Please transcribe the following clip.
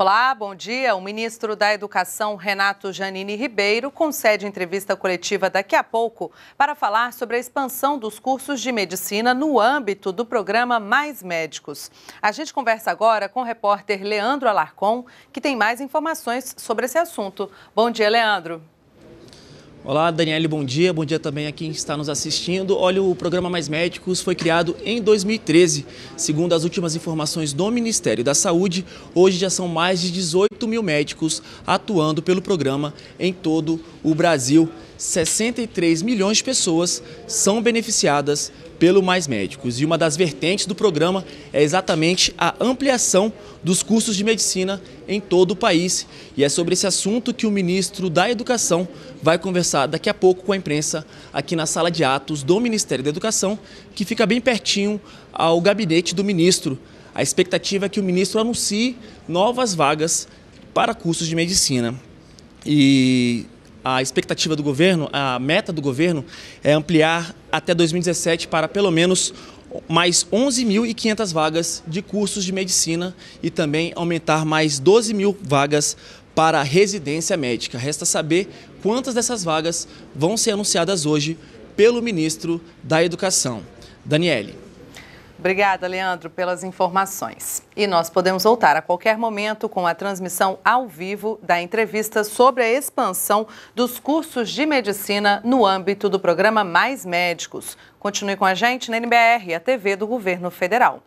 Olá, bom dia. O ministro da Educação, Renato Janine Ribeiro, concede entrevista coletiva daqui a pouco para falar sobre a expansão dos cursos de medicina no âmbito do programa Mais Médicos. A gente conversa agora com o repórter Leandro Alarcon, que tem mais informações sobre esse assunto. Bom dia, Leandro. Olá, Daniele, bom dia. Bom dia também a quem está nos assistindo. Olha, o programa Mais Médicos foi criado em 2013. Segundo as últimas informações do Ministério da Saúde, hoje já são mais de 18 mil médicos atuando pelo programa em todo o Brasil. 63 milhões de pessoas são beneficiadas pelo Mais Médicos. E uma das vertentes do programa é exatamente a ampliação dos cursos de medicina em todo o país. E é sobre esse assunto que o ministro da Educação vai conversar daqui a pouco com a imprensa aqui na sala de atos do Ministério da Educação, que fica bem pertinho ao gabinete do ministro. A expectativa é que o ministro anuncie novas vagas para cursos de medicina. E a expectativa do governo, a meta do governo é ampliar até 2017 para pelo menos mais 11.500 vagas de cursos de medicina e também aumentar mais 12 mil vagas para residência médica. Resta saber quantas dessas vagas vão ser anunciadas hoje pelo ministro da Educação. Daniele. Obrigada, Leandro, pelas informações. E nós podemos voltar a qualquer momento com a transmissão ao vivo da entrevista sobre a expansão dos cursos de medicina no âmbito do programa Mais Médicos. Continue com a gente na NBR, a TV do Governo Federal.